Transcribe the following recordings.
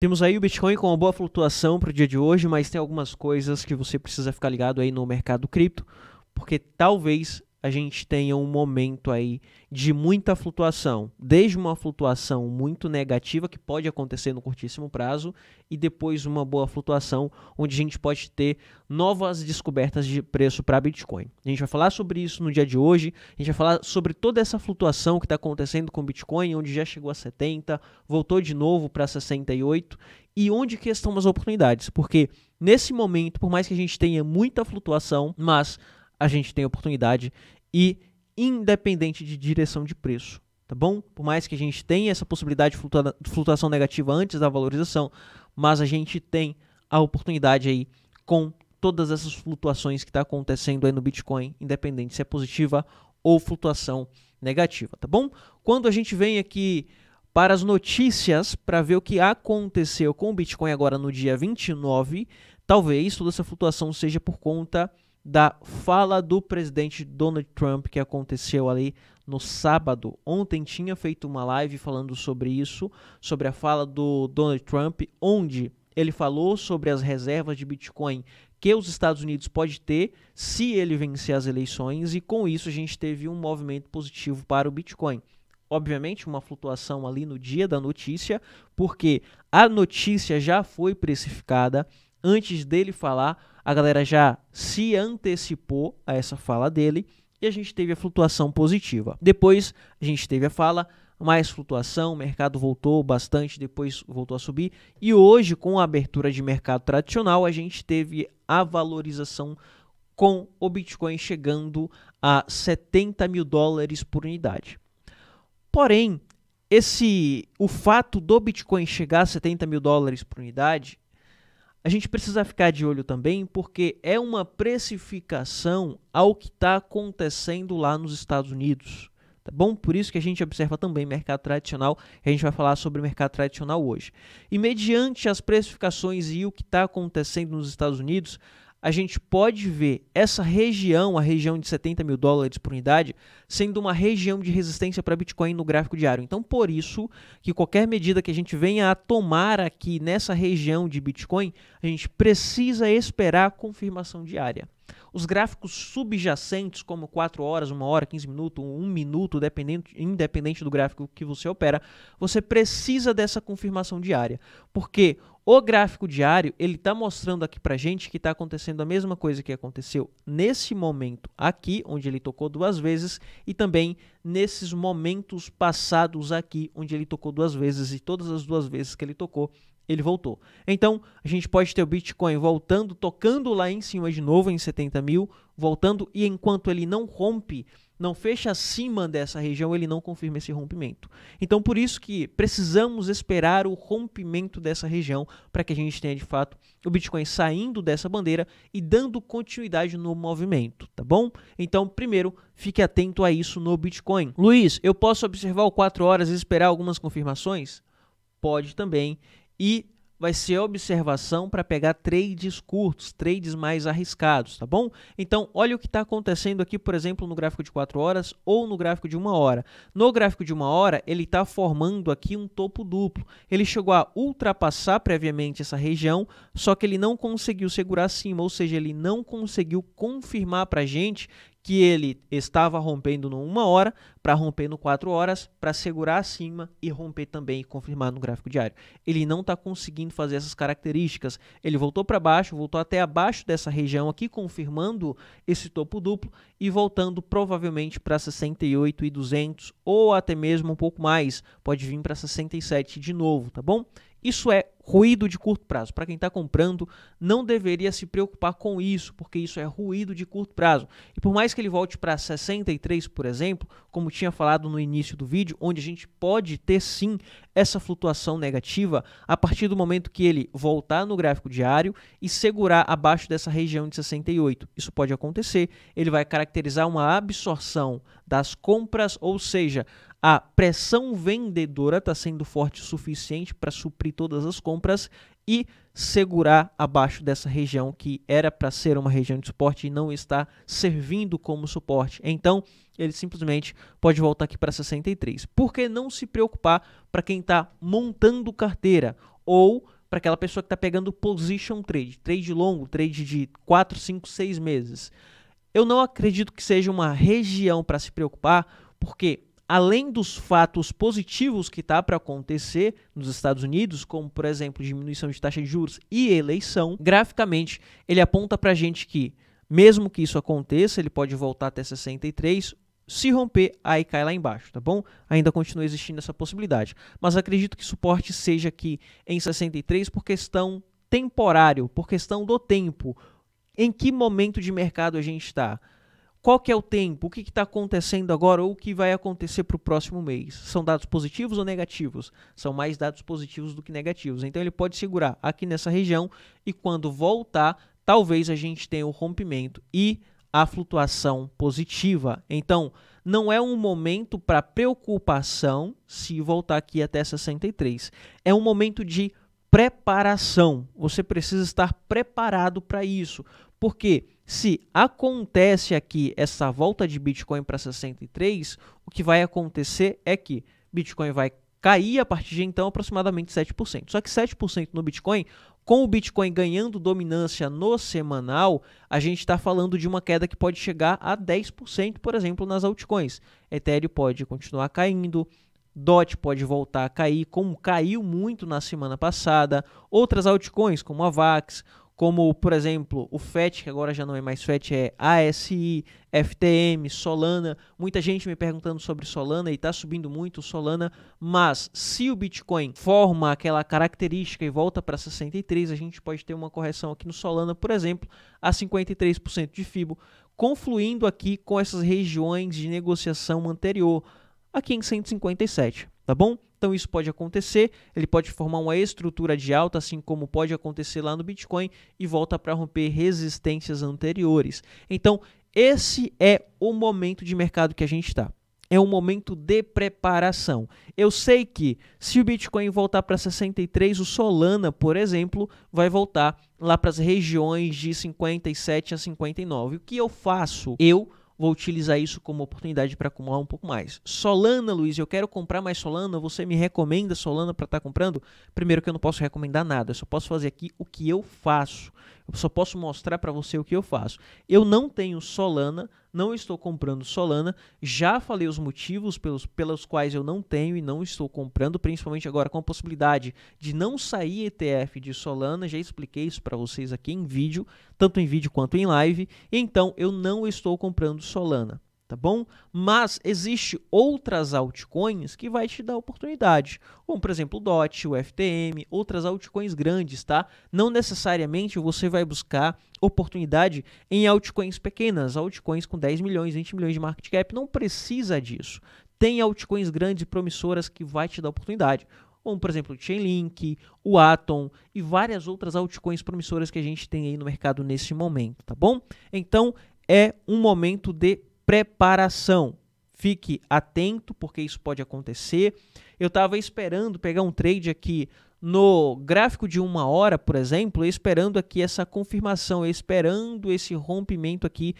Temos aí o Bitcoin com uma boa flutuação para o dia de hoje, mas tem algumas coisas que você precisa ficar ligado aí no mercado cripto, porque talvez a gente tenha um momento aí de muita flutuação, desde uma flutuação muito negativa que pode acontecer no curtíssimo prazo e depois uma boa flutuação onde a gente pode ter novas descobertas de preço para Bitcoin. A gente vai falar sobre isso no dia de hoje, a gente vai falar sobre toda essa flutuação que está acontecendo com Bitcoin, onde já chegou a 70, voltou de novo para 68 e onde que estão as oportunidades, porque nesse momento, por mais que a gente tenha muita flutuação, mas a gente tem oportunidade e independente de direção de preço, tá bom? Por mais que a gente tenha essa possibilidade de flutuação negativa antes da valorização, mas a gente tem a oportunidade aí com todas essas flutuações que está acontecendo aí no Bitcoin, independente se é positiva ou flutuação negativa, tá bom? Quando a gente vem aqui para as notícias para ver o que aconteceu com o Bitcoin agora no dia 29, talvez toda essa flutuação seja por conta da fala do presidente Donald Trump que aconteceu ali no sábado. Ontem tinha feito uma live falando sobre isso, sobre a fala do Donald Trump, onde ele falou sobre as reservas de Bitcoin que os Estados Unidos pode ter se ele vencer as eleições e com isso a gente teve um movimento positivo para o Bitcoin. Obviamente, uma flutuação ali no dia da notícia, porque a notícia já foi precificada antes dele falar a galera já se antecipou a essa fala dele e a gente teve a flutuação positiva. Depois a gente teve a fala, mais flutuação, o mercado voltou bastante, depois voltou a subir e hoje com a abertura de mercado tradicional a gente teve a valorização com o Bitcoin chegando a 70 mil dólares por unidade. Porém, esse o fato do Bitcoin chegar a 70 mil dólares por unidade a gente precisa ficar de olho também porque é uma precificação ao que está acontecendo lá nos Estados Unidos. Tá bom? Por isso que a gente observa também mercado tradicional. A gente vai falar sobre mercado tradicional hoje. E mediante as precificações e o que está acontecendo nos Estados Unidos, a gente pode ver essa região, a região de 70 mil dólares por unidade, sendo uma região de resistência para Bitcoin no gráfico diário. Então, por isso que qualquer medida que a gente venha a tomar aqui nessa região de Bitcoin, a gente precisa esperar a confirmação diária. Os gráficos subjacentes, como 4 horas, 1 hora, 15 minutos, 1 minuto, dependente, independente do gráfico que você opera, você precisa dessa confirmação diária. Porque o gráfico diário, ele está mostrando aqui para a gente que está acontecendo a mesma coisa que aconteceu nesse momento aqui, onde ele tocou duas vezes, e também nesses momentos passados aqui, onde ele tocou duas vezes, e todas as duas vezes que ele tocou, ele voltou. Então, a gente pode ter o Bitcoin voltando, tocando lá em cima de novo em 70 mil, voltando, e enquanto ele não rompe não fecha acima dessa região, ele não confirma esse rompimento. Então, por isso que precisamos esperar o rompimento dessa região para que a gente tenha de fato o Bitcoin saindo dessa bandeira e dando continuidade no movimento, tá bom? Então, primeiro, fique atento a isso no Bitcoin. Luiz, eu posso observar o 4 horas e esperar algumas confirmações? Pode também. E vai ser observação para pegar trades curtos, trades mais arriscados, tá bom? Então, olha o que está acontecendo aqui, por exemplo, no gráfico de 4 horas ou no gráfico de 1 hora. No gráfico de 1 hora, ele está formando aqui um topo duplo. Ele chegou a ultrapassar previamente essa região, só que ele não conseguiu segurar acima, ou seja, ele não conseguiu confirmar para a gente que ele estava rompendo no 1 hora para romper no 4 horas, para segurar acima e romper também e confirmar no gráfico diário. Ele não está conseguindo fazer essas características. Ele voltou para baixo, voltou até abaixo dessa região aqui, confirmando esse topo duplo e voltando provavelmente para 68 e 200 ou até mesmo um pouco mais. Pode vir para 67 de novo, tá bom? Isso é ruído de curto prazo. Para quem está comprando, não deveria se preocupar com isso, porque isso é ruído de curto prazo. E por mais que ele volte para 63, por exemplo, como tinha falado no início do vídeo, onde a gente pode ter sim essa flutuação negativa a partir do momento que ele voltar no gráfico diário e segurar abaixo dessa região de 68. Isso pode acontecer, ele vai caracterizar uma absorção das compras, ou seja, a pressão vendedora está sendo forte o suficiente para suprir todas as compras e segurar abaixo dessa região que era para ser uma região de suporte e não está servindo como suporte. Então, ele simplesmente pode voltar aqui para 63. Por que não se preocupar para quem está montando carteira ou para aquela pessoa que está pegando position trade, trade longo, trade de 4, 5, 6 meses? Eu não acredito que seja uma região para se preocupar, porque além dos fatos positivos que está para acontecer nos Estados Unidos, como por exemplo diminuição de taxa de juros e eleição, graficamente ele aponta para a gente que, mesmo que isso aconteça, ele pode voltar até 63. Se romper, aí cai lá embaixo, tá bom? Ainda continua existindo essa possibilidade. Mas acredito que suporte seja aqui em 63 por questão temporário, por questão do tempo. Em que momento de mercado a gente está? Qual que é o tempo? O que está acontecendo agora ou o que vai acontecer para o próximo mês? São dados positivos ou negativos? São mais dados positivos do que negativos. Então ele pode segurar aqui nessa região e quando voltar, talvez a gente tenha o rompimento e a flutuação positiva. Então, não é um momento para preocupação se voltar aqui até 63. É um momento de preparação. Você precisa estar preparado para isso. Porque se acontece aqui essa volta de Bitcoin para 63, o que vai acontecer é que Bitcoin vai cair a partir de então aproximadamente 7%. Só que 7% no Bitcoin, com o Bitcoin ganhando dominância no semanal, a gente está falando de uma queda que pode chegar a 10%, por exemplo, nas altcoins. Ethereum pode continuar caindo, DOT pode voltar a cair, como caiu muito na semana passada. Outras altcoins, como a VAX, como por exemplo o FET, que agora já não é mais FET, é ASI, FTM, Solana. Muita gente me perguntando sobre Solana e está subindo muito o Solana, mas se o Bitcoin forma aquela característica e volta para 63, a gente pode ter uma correção aqui no Solana, por exemplo, a 53% de FIBO, confluindo aqui com essas regiões de negociação anterior aqui em 157, tá bom? Então isso pode acontecer, ele pode formar uma estrutura de alta, assim como pode acontecer lá no Bitcoin e volta para romper resistências anteriores. Então esse é o momento de mercado que a gente está. É um momento de preparação. Eu sei que se o Bitcoin voltar para 63, o Solana, por exemplo, vai voltar lá para as regiões de 57 a 59. O que eu faço? Eu vou utilizar isso como oportunidade para acumular um pouco mais. Solana, Luiz, eu quero comprar mais Solana, você me recomenda Solana para estar tá comprando? Primeiro que eu não posso recomendar nada, eu só posso fazer aqui o que eu faço. Eu só posso mostrar para você o que eu faço. Eu não tenho Solana, não estou comprando Solana. Já falei os motivos pelos, pelos quais eu não tenho e não estou comprando, principalmente agora com a possibilidade de não sair ETF de Solana. Já expliquei isso para vocês aqui em vídeo, tanto em vídeo quanto em live. Então eu não estou comprando Solana tá bom? Mas existe outras altcoins que vai te dar oportunidade, como por exemplo o DOT, o FTM, outras altcoins grandes, tá? Não necessariamente você vai buscar oportunidade em altcoins pequenas, altcoins com 10 milhões, 20 milhões de market cap, não precisa disso. Tem altcoins grandes e promissoras que vai te dar oportunidade como por exemplo o Chainlink, o Atom e várias outras altcoins promissoras que a gente tem aí no mercado nesse momento, tá bom? Então é um momento de preparação. Fique atento porque isso pode acontecer. Eu estava esperando pegar um trade aqui no gráfico de uma hora, por exemplo, esperando aqui essa confirmação, esperando esse rompimento aqui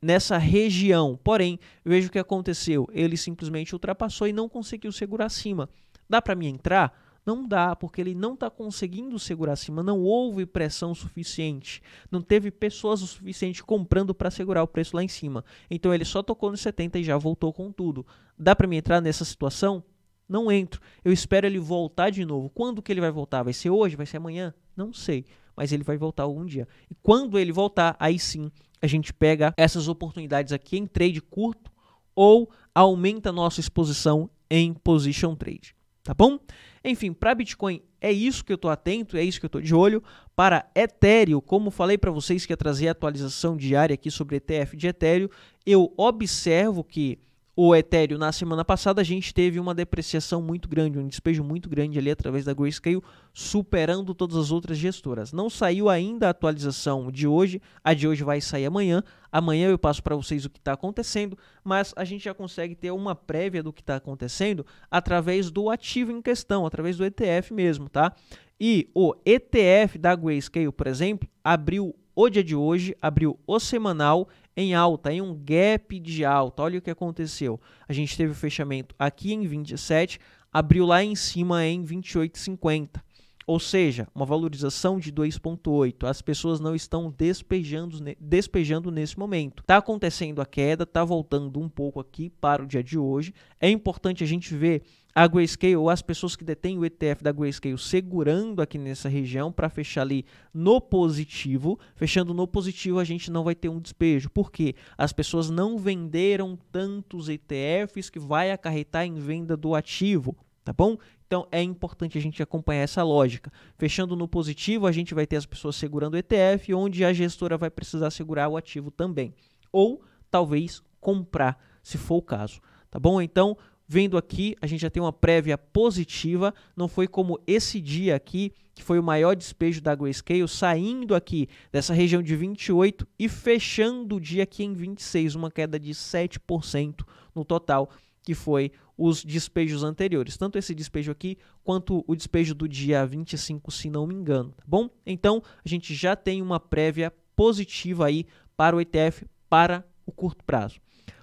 nessa região. Porém, veja o que aconteceu. Ele simplesmente ultrapassou e não conseguiu segurar acima. Dá para mim entrar? Não dá, porque ele não está conseguindo segurar acima, não houve pressão suficiente, não teve pessoas o suficiente comprando para segurar o preço lá em cima. Então ele só tocou nos 70 e já voltou com tudo. Dá para me entrar nessa situação? Não entro. Eu espero ele voltar de novo. Quando que ele vai voltar? Vai ser hoje? Vai ser amanhã? Não sei. Mas ele vai voltar algum dia. E quando ele voltar, aí sim a gente pega essas oportunidades aqui em trade curto ou aumenta nossa exposição em position trade tá bom? Enfim, para Bitcoin é isso que eu estou atento, é isso que eu estou de olho. Para Ethereum, como falei para vocês que ia trazer atualização diária aqui sobre ETF de Ethereum, eu observo que o Ethereum na semana passada, a gente teve uma depreciação muito grande, um despejo muito grande ali através da Grayscale, superando todas as outras gestoras. Não saiu ainda a atualização de hoje, a de hoje vai sair amanhã. Amanhã eu passo para vocês o que está acontecendo, mas a gente já consegue ter uma prévia do que está acontecendo através do ativo em questão, através do ETF mesmo, tá? E o ETF da Grayscale, por exemplo, abriu o dia de hoje, abriu o semanal em alta, em um gap de alta. Olha o que aconteceu. A gente teve o fechamento aqui em 27, abriu lá em cima em 28,50. Ou seja, uma valorização de 2,8. As pessoas não estão despejando, despejando nesse momento. Está acontecendo a queda, está voltando um pouco aqui para o dia de hoje. É importante a gente ver a Grayscale ou as pessoas que detêm o ETF da Grayscale segurando aqui nessa região para fechar ali no positivo. Fechando no positivo, a gente não vai ter um despejo, porque as pessoas não venderam tantos ETFs que vai acarretar em venda do ativo tá bom? Então é importante a gente acompanhar essa lógica. Fechando no positivo, a gente vai ter as pessoas segurando o ETF, onde a gestora vai precisar segurar o ativo também. Ou talvez comprar, se for o caso. Tá bom? Então, vendo aqui, a gente já tem uma prévia positiva. Não foi como esse dia aqui, que foi o maior despejo da Grayscale, saindo aqui dessa região de 28 e fechando o dia aqui em 26, uma queda de 7% no total, que foi os despejos anteriores, tanto esse despejo aqui quanto o despejo do dia 25, se não me engano, tá bom? Então, a gente já tem uma prévia positiva aí para o ETF para o curto prazo.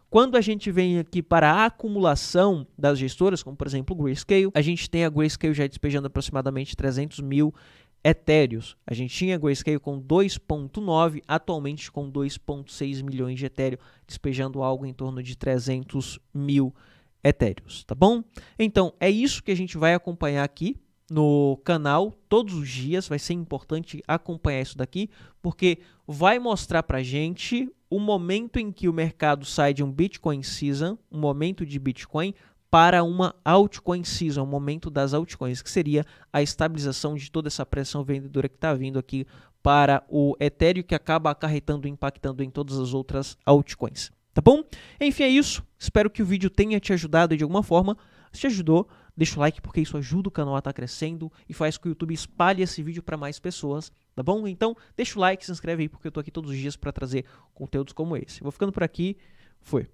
Quando a gente vem aqui para a acumulação das gestoras, como por exemplo o Grayscale, a gente tem a Grayscale já despejando aproximadamente 300 mil etéreos. A gente tinha a Grayscale com 2.9, atualmente com 2.6 milhões de etéreo, despejando algo em torno de 300 mil etéreos etéreos, tá bom? Então, é isso que a gente vai acompanhar aqui no canal todos os dias, vai ser importante acompanhar isso daqui, porque vai mostrar pra gente o momento em que o mercado sai de um Bitcoin season, um momento de Bitcoin para uma altcoin season, o um momento das altcoins, que seria a estabilização de toda essa pressão vendedora que está vindo aqui para o Ethereum, que acaba acarretando e impactando em todas as outras altcoins tá bom? Enfim, é isso. Espero que o vídeo tenha te ajudado de alguma forma. Se te ajudou, deixa o like porque isso ajuda o canal a estar tá crescendo e faz com que o YouTube espalhe esse vídeo para mais pessoas, tá bom? Então, deixa o like, se inscreve aí porque eu tô aqui todos os dias para trazer conteúdos como esse. Vou ficando por aqui. Fui.